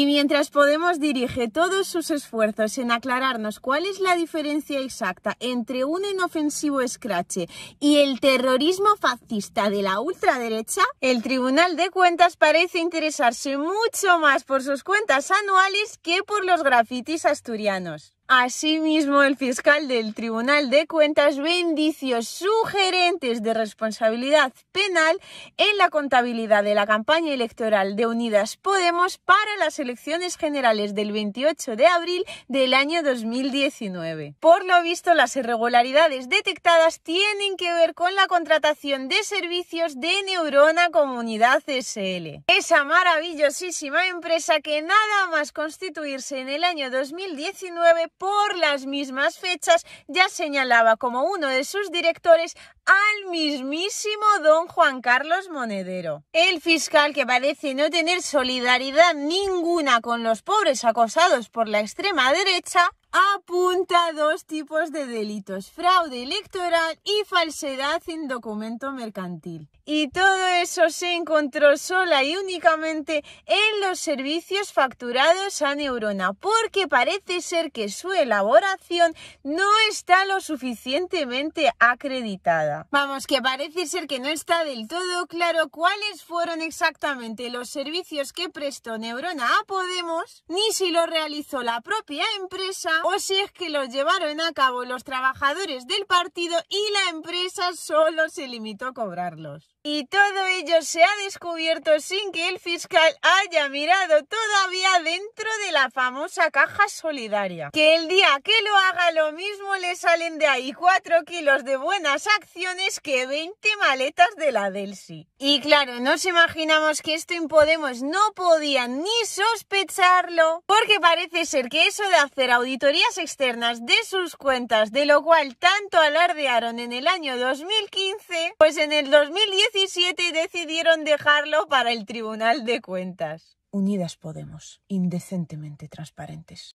Y mientras Podemos dirige todos sus esfuerzos en aclararnos cuál es la diferencia exacta entre un inofensivo escrache y el terrorismo fascista de la ultraderecha, el Tribunal de Cuentas parece interesarse mucho más por sus cuentas anuales que por los grafitis asturianos. Asimismo, el fiscal del Tribunal de Cuentas indicios sugerentes de responsabilidad penal en la contabilidad de la campaña electoral de Unidas Podemos para las elecciones generales del 28 de abril del año 2019. Por lo visto, las irregularidades detectadas tienen que ver con la contratación de servicios de Neurona Comunidad SL. Esa maravillosísima empresa que nada más constituirse en el año 2019 por las mismas fechas, ya señalaba como uno de sus directores al mismísimo don Juan Carlos Monedero. El fiscal que parece no tener solidaridad ninguna con los pobres acosados por la extrema derecha, apunta dos tipos de delitos, fraude electoral y falsedad en documento mercantil. Y todo eso se encontró sola y únicamente en los servicios facturados a Neurona, porque parece ser que su elaboración no está lo suficientemente acreditada. Vamos, que parece ser que no está del todo claro cuáles fueron exactamente los servicios que prestó Neurona a Podemos, ni si lo realizó la propia empresa, o si es que lo llevaron a cabo los trabajadores del partido y la empresa solo se limitó a cobrarlos. Y todo ello se ha descubierto sin que el fiscal haya mirado todavía dentro de la famosa caja solidaria. Que el día que lo haga lo mismo le salen de ahí 4 kilos de buenas acciones que 20 maletas de la Delsi. Y claro, nos imaginamos que esto en Podemos no podían ni sospecharlo porque parece ser que eso de hacer auditoría externas de sus cuentas, de lo cual tanto alardearon en el año 2015, pues en el 2017 decidieron dejarlo para el Tribunal de Cuentas. Unidas Podemos, indecentemente transparentes.